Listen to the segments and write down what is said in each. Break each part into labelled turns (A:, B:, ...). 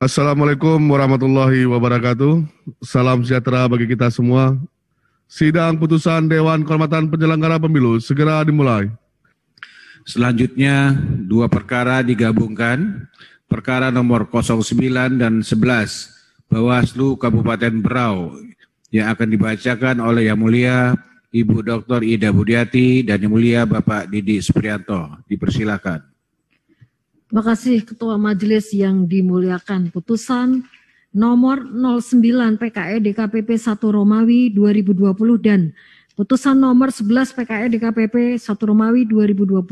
A: Assalamualaikum warahmatullahi wabarakatuh. Salam sejahtera bagi kita semua. Sidang putusan Dewan Kehormatan Penyelenggara Pemilu segera dimulai. Selanjutnya dua perkara digabungkan, perkara nomor 09 dan 11 Bawaslu Kabupaten Berau yang akan dibacakan oleh Yang Mulia Ibu Dr. Ida Budiati dan Yang Mulia Bapak Didi Suprianto. Dipersilakan.
B: Terima kasih Ketua Majelis yang dimuliakan. Putusan nomor 09 PKE DKPP 1 Romawi 2020 dan putusan nomor 11 PKE DKPP 1 Romawi 2020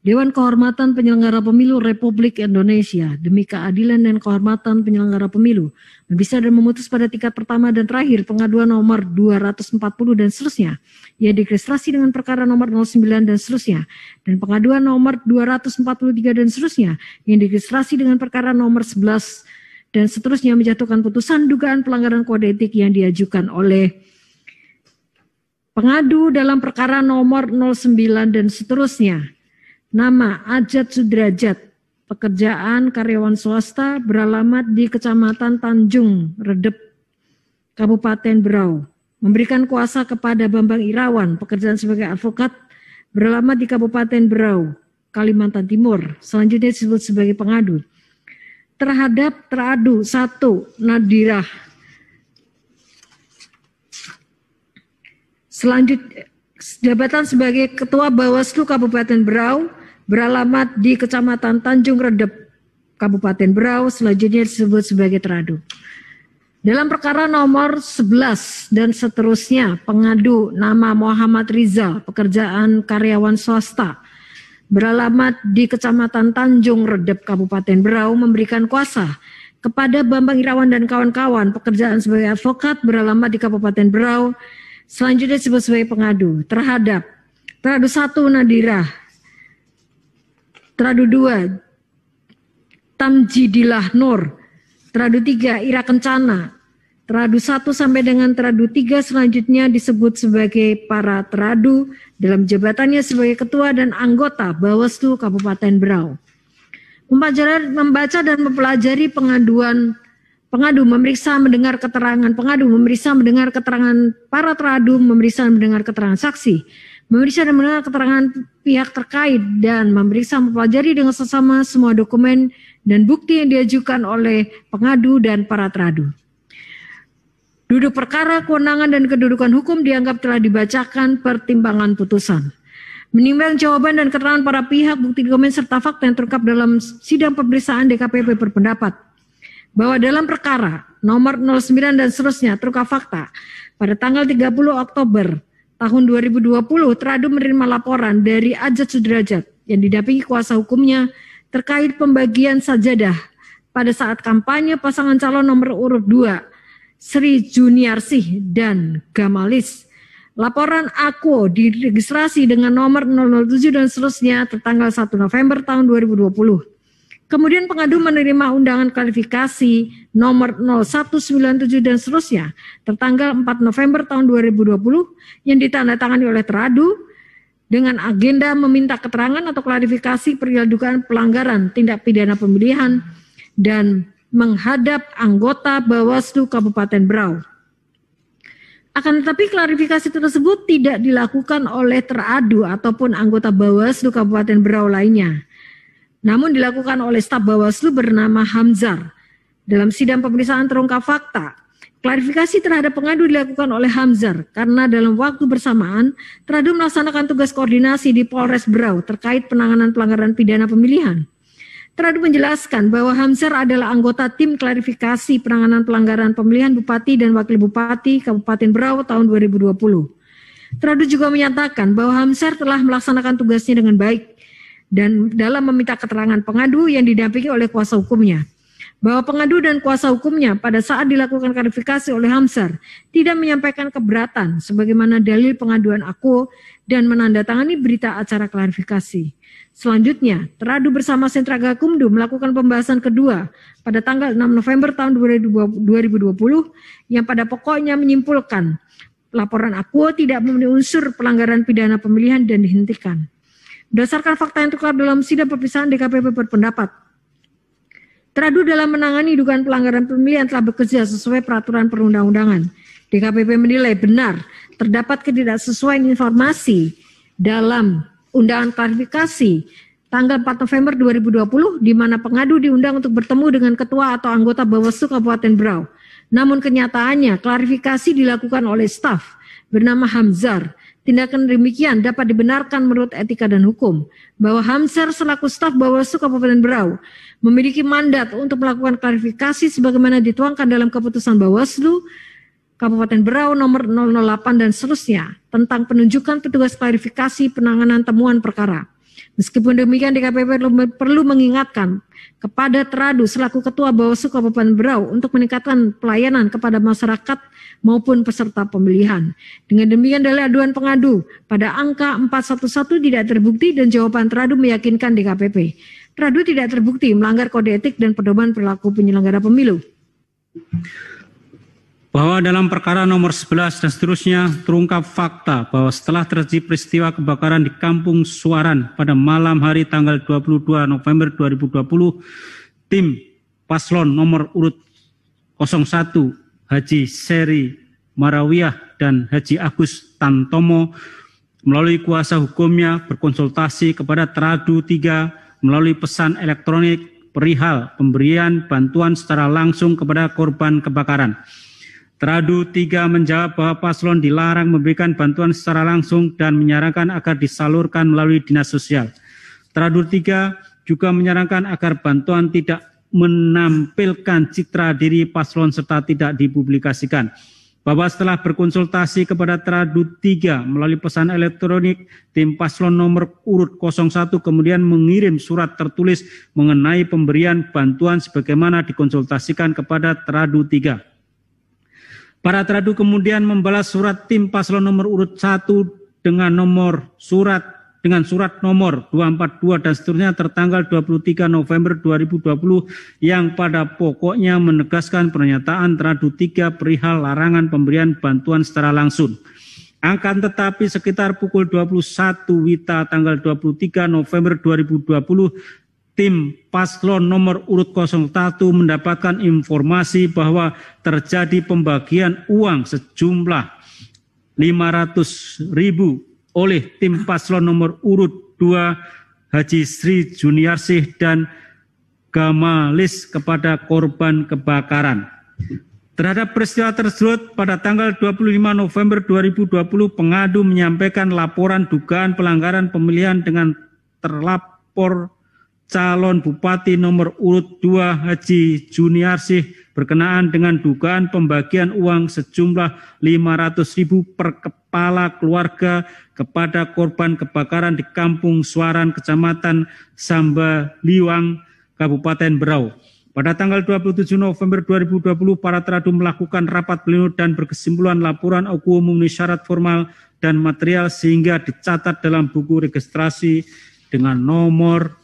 B: Dewan Kehormatan Penyelenggara Pemilu Republik Indonesia demi keadilan dan kehormatan penyelenggara pemilu bisa dan memutus pada tingkat pertama dan terakhir pengaduan nomor 240 dan seterusnya yang dikristrasi dengan perkara nomor 09 dan seterusnya dan pengaduan nomor 243 dan seterusnya yang dikristrasi dengan perkara nomor 11 dan seterusnya menjatuhkan putusan dugaan pelanggaran kode etik yang diajukan oleh pengadu dalam perkara nomor 09 dan seterusnya Nama Ajat Sudrajat, pekerjaan karyawan swasta beralamat di Kecamatan Tanjung, Redep, Kabupaten Berau. Memberikan kuasa kepada Bambang Irawan, pekerjaan sebagai advokat beralamat di Kabupaten Berau, Kalimantan Timur. Selanjutnya disebut sebagai pengadu. Terhadap teradu satu Nadirah. Selanjutnya jabatan sebagai Ketua Bawaslu Kabupaten Berau beralamat di Kecamatan Tanjung Redep, Kabupaten Berau, selanjutnya disebut sebagai teradu. Dalam perkara nomor 11 dan seterusnya, pengadu nama Muhammad Rizal, pekerjaan karyawan swasta, beralamat di Kecamatan Tanjung Redep, Kabupaten Berau, memberikan kuasa kepada Bambang Irawan dan kawan-kawan pekerjaan sebagai advokat beralamat di Kabupaten Berau, selanjutnya disebut sebagai pengadu terhadap teradu 1 Nadira Teradu dua Tamjidilah Nur. teradu tiga Ira Kencana. teradu satu sampai dengan teradu tiga selanjutnya disebut sebagai para teradu dalam jabatannya sebagai ketua dan anggota Bawaslu Kabupaten Berau. membaca dan mempelajari pengaduan pengadu memeriksa mendengar keterangan pengadu memeriksa mendengar keterangan para teradu, memeriksa mendengar keterangan saksi memeriksa dan mendengar keterangan pihak terkait dan memeriksa mempelajari dengan sesama semua dokumen dan bukti yang diajukan oleh pengadu dan para teradu. Duduk perkara, kewenangan dan kedudukan hukum dianggap telah dibacakan pertimbangan putusan. Menimbang jawaban dan keterangan para pihak, bukti dokumen serta fakta yang terungkap dalam sidang pemeriksaan DKPP berpendapat bahwa dalam perkara nomor 09 dan seterusnya terungkap fakta pada tanggal 30 Oktober tahun 2020 teradu menerima laporan dari Ajat Sudrajat yang didampingi kuasa hukumnya terkait pembagian sajadah pada saat kampanye pasangan calon nomor urut 2 Sri Juniarsih dan Gamalis. Laporan Aku diregistrasi dengan nomor 007 dan seterusnya tertanggal 1 November tahun 2020. Kemudian pengadu menerima undangan kualifikasi nomor 0197 dan seterusnya tertanggal 4 November tahun 2020 yang ditandatangani oleh teradu dengan agenda meminta keterangan atau klarifikasi perihal dugaan pelanggaran tindak pidana pemilihan dan menghadap anggota Bawaslu Kabupaten Berau. Akan tetapi klarifikasi tersebut tidak dilakukan oleh teradu ataupun anggota Bawaslu Kabupaten Berau lainnya namun dilakukan oleh staf Bawaslu bernama Hamzar. Dalam sidang pemeriksaan terungkap fakta, klarifikasi terhadap pengadu dilakukan oleh Hamzar karena dalam waktu bersamaan Tradu melaksanakan tugas koordinasi di Polres Berau terkait penanganan pelanggaran pidana pemilihan. Tradu menjelaskan bahwa Hamzar adalah anggota tim klarifikasi penanganan pelanggaran pemilihan Bupati dan Wakil Bupati Kabupaten Berau tahun 2020. Tradu juga menyatakan bahwa Hamzar telah melaksanakan tugasnya dengan baik, dan dalam meminta keterangan pengadu yang didampingi oleh kuasa hukumnya. Bahwa pengadu dan kuasa hukumnya pada saat dilakukan klarifikasi oleh Hamsar tidak menyampaikan keberatan sebagaimana dalil pengaduan aku dan menandatangani berita acara klarifikasi. Selanjutnya, teradu bersama Sentra Gakumdu melakukan pembahasan kedua pada tanggal 6 November tahun 2020 yang pada pokoknya menyimpulkan laporan aku tidak memenuhi unsur pelanggaran pidana pemilihan dan dihentikan. Berdasarkan fakta yang terungkap dalam sidang perpisahan DKPP berpendapat, Teradu dalam menangani dugaan pelanggaran pemilihan telah bekerja sesuai peraturan perundang-undangan. DKPP menilai benar terdapat ketidaksesuaian informasi dalam undangan klarifikasi tanggal 4 November 2020 di mana pengadu diundang untuk bertemu dengan ketua atau anggota Bawaslu Kabupaten Berau. Namun kenyataannya klarifikasi dilakukan oleh staf bernama Hamzar Tindakan demikian dapat dibenarkan menurut etika dan hukum bahwa Hamsar selaku staf Bawaslu Kabupaten Berau memiliki mandat untuk melakukan klarifikasi sebagaimana dituangkan dalam keputusan Bawaslu Kabupaten Berau nomor 008 dan seterusnya tentang penunjukan petugas klarifikasi penanganan temuan perkara. Meskipun demikian DKPP perlu mengingatkan kepada Teradu selaku Ketua Bawaslu Kabupaten Berau untuk meningkatkan pelayanan kepada masyarakat maupun peserta pemilihan. Dengan demikian dari aduan pengadu pada angka 411 tidak terbukti dan jawaban Teradu meyakinkan DKPP. Teradu tidak terbukti melanggar kode etik dan pedoman perilaku penyelenggara pemilu
C: bahwa dalam perkara nomor 11 dan seterusnya terungkap fakta bahwa setelah terjadi peristiwa kebakaran di Kampung Suaran pada malam hari tanggal 22 November 2020, tim paslon nomor urut 01 Haji Seri Marawiyah dan Haji Agus Tantomo melalui kuasa hukumnya berkonsultasi kepada Teradu 3 melalui pesan elektronik perihal pemberian bantuan secara langsung kepada korban kebakaran Teradu tiga menjawab bahwa paslon dilarang memberikan bantuan secara langsung dan menyarankan agar disalurkan melalui dinas sosial. Teradu tiga juga menyarankan agar bantuan tidak menampilkan citra diri paslon serta tidak dipublikasikan. Bahwa setelah berkonsultasi kepada Teradu tiga melalui pesan elektronik, tim paslon nomor urut 01 kemudian mengirim surat tertulis mengenai pemberian bantuan sebagaimana dikonsultasikan kepada Teradu tiga. Para teradu kemudian membalas surat tim paslon nomor urut 1 dengan nomor surat dengan surat nomor 242 dan seterusnya tertanggal 23 November 2020 yang pada pokoknya menegaskan pernyataan teradu 3 perihal larangan pemberian bantuan secara langsung. Akan tetapi sekitar pukul 21 Wita tanggal 23 November 2020 tim paslon nomor urut 01 mendapatkan informasi bahwa terjadi pembagian uang sejumlah 500 ribu oleh tim paslon nomor urut 2 Haji Sri Juniarsih dan Gamalis kepada korban kebakaran. Terhadap peristiwa tersebut, pada tanggal 25 November 2020, pengadu menyampaikan laporan dugaan pelanggaran pemilihan dengan terlapor calon bupati nomor urut 2 Haji Juniarsih berkenaan dengan dugaan pembagian uang sejumlah 500.000 per kepala keluarga kepada korban kebakaran di Kampung Suaran Kecamatan Samba Liwang, Kabupaten Berau. Pada tanggal 27 November 2020, para teradu melakukan rapat pleno dan berkesimpulan laporan aku memenuhi syarat formal dan material sehingga dicatat dalam buku registrasi dengan nomor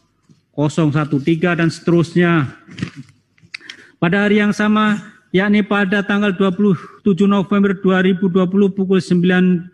C: 013 dan seterusnya. Pada hari yang sama, yakni pada tanggal 27 November 2020 pukul 19.30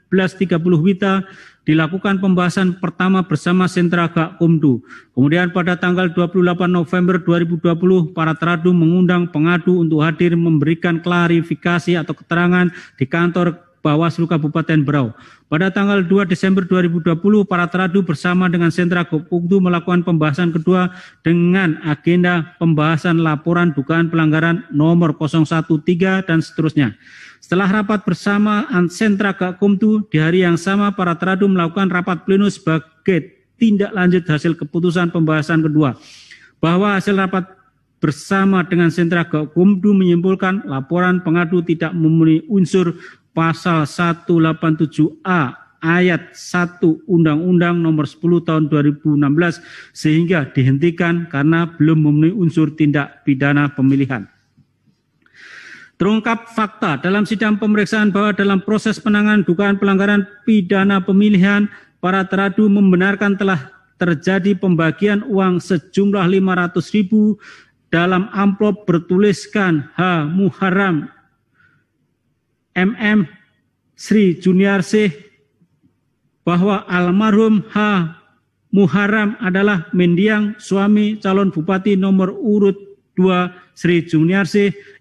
C: WITA, dilakukan pembahasan pertama bersama sentra Gak Umdu. Kemudian pada tanggal 28 November 2020, para teradu mengundang pengadu untuk hadir memberikan klarifikasi atau keterangan di kantor Bawaslu Kabupaten Berau. Pada tanggal 2 Desember 2020, para teradu bersama dengan sentra Gopungdu melakukan pembahasan kedua dengan agenda pembahasan laporan dugaan pelanggaran nomor 013 dan seterusnya. Setelah rapat bersama sentra Gopungdu, di hari yang sama para teradu melakukan rapat pleno sebagai tindak lanjut hasil keputusan pembahasan kedua. Bahwa hasil rapat bersama dengan sentra Gakumdu menyimpulkan laporan pengadu tidak memenuhi unsur pasal 187A ayat 1 Undang-Undang Nomor 10 Tahun 2016 sehingga dihentikan karena belum memenuhi unsur tindak pidana pemilihan. Terungkap fakta dalam sidang pemeriksaan bahwa dalam proses penanganan dugaan pelanggaran pidana pemilihan, para teradu membenarkan telah terjadi pembagian uang sejumlah 500 ribu dalam amplop bertuliskan H. Muharram MM Sri C bahwa almarhum H. Muharam adalah mendiang suami calon bupati nomor urut 2 Sri C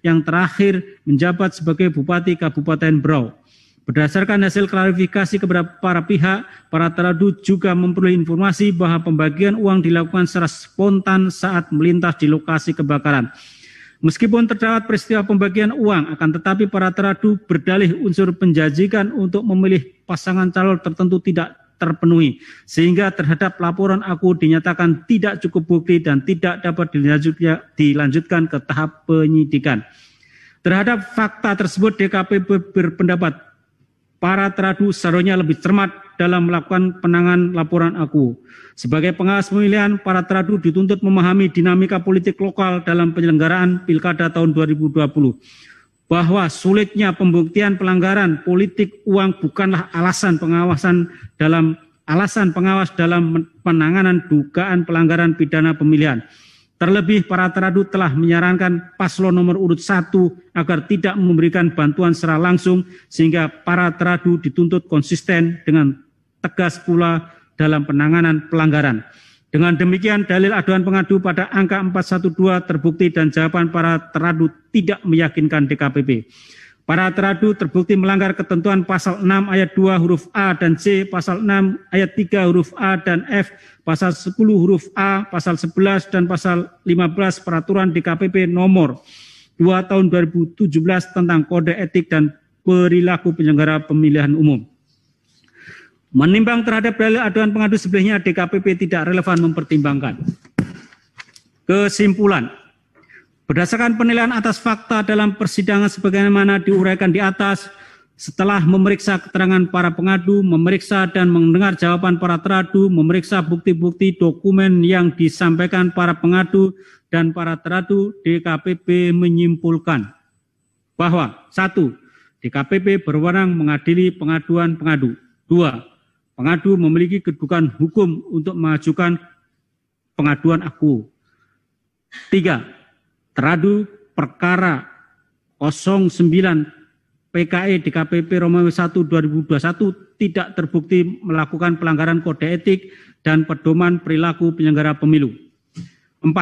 C: yang terakhir menjabat sebagai bupati Kabupaten Brau. Berdasarkan hasil klarifikasi kepada para pihak, para teradu juga memperoleh informasi bahwa pembagian uang dilakukan secara spontan saat melintas di lokasi kebakaran. Meskipun terdapat peristiwa pembagian uang, akan tetapi para teradu berdalih unsur penjajikan untuk memilih pasangan calon tertentu tidak terpenuhi. Sehingga terhadap laporan aku dinyatakan tidak cukup bukti dan tidak dapat dilanjutkan ke tahap penyidikan. Terhadap fakta tersebut DKPP berpendapat para teradu seharusnya lebih cermat dalam melakukan penangan laporan aku. Sebagai pengawas pemilihan, para teradu dituntut memahami dinamika politik lokal dalam penyelenggaraan pilkada tahun 2020. Bahwa sulitnya pembuktian pelanggaran politik uang bukanlah alasan pengawasan dalam alasan pengawas dalam penanganan dugaan pelanggaran pidana pemilihan. Terlebih para teradu telah menyarankan paslon nomor urut satu agar tidak memberikan bantuan secara langsung sehingga para teradu dituntut konsisten dengan tegas pula dalam penanganan pelanggaran. Dengan demikian dalil aduan pengadu pada angka 412 terbukti dan jawaban para teradu tidak meyakinkan DKPP. Para teradu terbukti melanggar ketentuan pasal 6 ayat 2 huruf A dan C, pasal 6 ayat 3 huruf A dan F, pasal 10 huruf A, pasal 11 dan pasal 15 peraturan DKPP nomor 2 tahun 2017 tentang kode etik dan perilaku penyelenggara pemilihan umum. Menimbang terhadap dalil aduan pengadu sebelahnya DKPP tidak relevan mempertimbangkan. Kesimpulan, Berdasarkan penilaian atas fakta dalam persidangan sebagaimana diuraikan di atas, setelah memeriksa keterangan para pengadu, memeriksa dan mendengar jawaban para teradu, memeriksa bukti-bukti dokumen yang disampaikan para pengadu dan para teradu, DKPP menyimpulkan bahwa satu, DKPP berwenang mengadili pengaduan pengadu. Dua, pengadu memiliki kedudukan hukum untuk mengajukan pengaduan aku. Tiga, teradu perkara 09 PKE DKPP Romawi 1 2021 tidak terbukti melakukan pelanggaran kode etik dan pedoman perilaku penyelenggara pemilu. 4.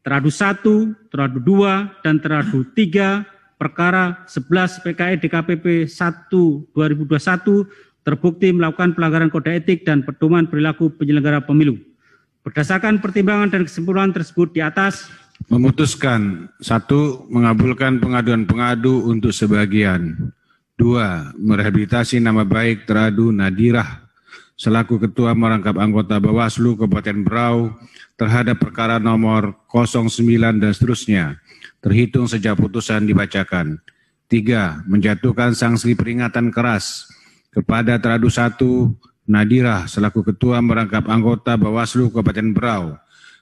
C: Teradu 1, teradu 2, dan teradu 3 perkara 11 PKE DKPP 1 2021 terbukti melakukan pelanggaran kode etik dan pedoman perilaku penyelenggara pemilu. Berdasarkan pertimbangan dan kesimpulan tersebut di atas,
A: memutuskan satu mengabulkan pengaduan pengadu untuk sebagian dua merehabilitasi nama baik teradu Nadirah selaku ketua merangkap anggota Bawaslu Kabupaten Berau terhadap perkara nomor 09 dan seterusnya terhitung sejak putusan dibacakan tiga menjatuhkan sanksi peringatan keras kepada teradu satu Nadirah selaku ketua merangkap anggota Bawaslu Kabupaten Berau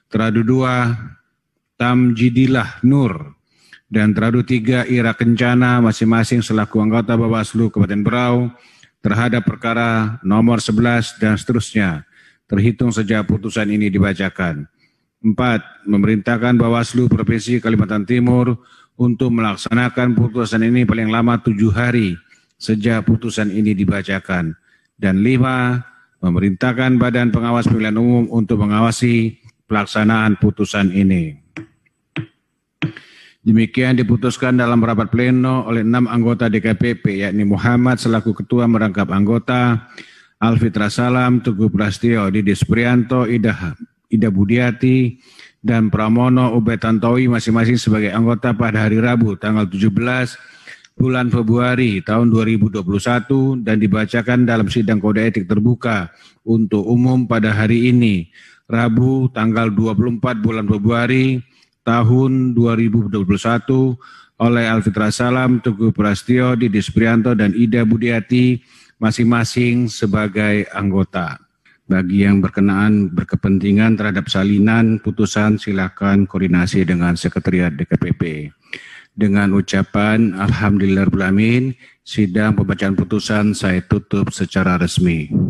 A: teradu dua Tamjidilah Nur dan Teradu tiga Ira Kencana masing-masing selaku anggota Bawaslu Kabupaten Berau terhadap perkara nomor 11 dan seterusnya terhitung sejak putusan ini dibacakan. Empat, Memerintahkan Bawaslu Provinsi Kalimantan Timur untuk melaksanakan putusan ini paling lama tujuh hari sejak putusan ini dibacakan. Dan lima, memerintahkan Badan Pengawas Pemilihan Umum untuk mengawasi pelaksanaan putusan ini. Demikian diputuskan dalam rapat pleno oleh enam anggota DKPP, yakni Muhammad selaku ketua merangkap anggota, Alfitra Salam, Teguh Prastio, Didi Prianto, Ida, Ida Budiati, dan Pramono Ubetantowi Tantowi masing-masing sebagai anggota pada hari Rabu tanggal 17 bulan Februari tahun 2021 dan dibacakan dalam sidang kode etik terbuka untuk umum pada hari ini, Rabu tanggal 24 bulan Februari tahun 2021 oleh Alfitra Salam, Teguh Prastio, Didis Prianto, dan Ida Budiati masing-masing sebagai anggota. Bagi yang berkenaan berkepentingan terhadap salinan putusan silakan koordinasi dengan Sekretariat DKPP. Dengan ucapan Alhamdulillahirrahmanirrahim, sidang pembacaan putusan saya tutup secara resmi.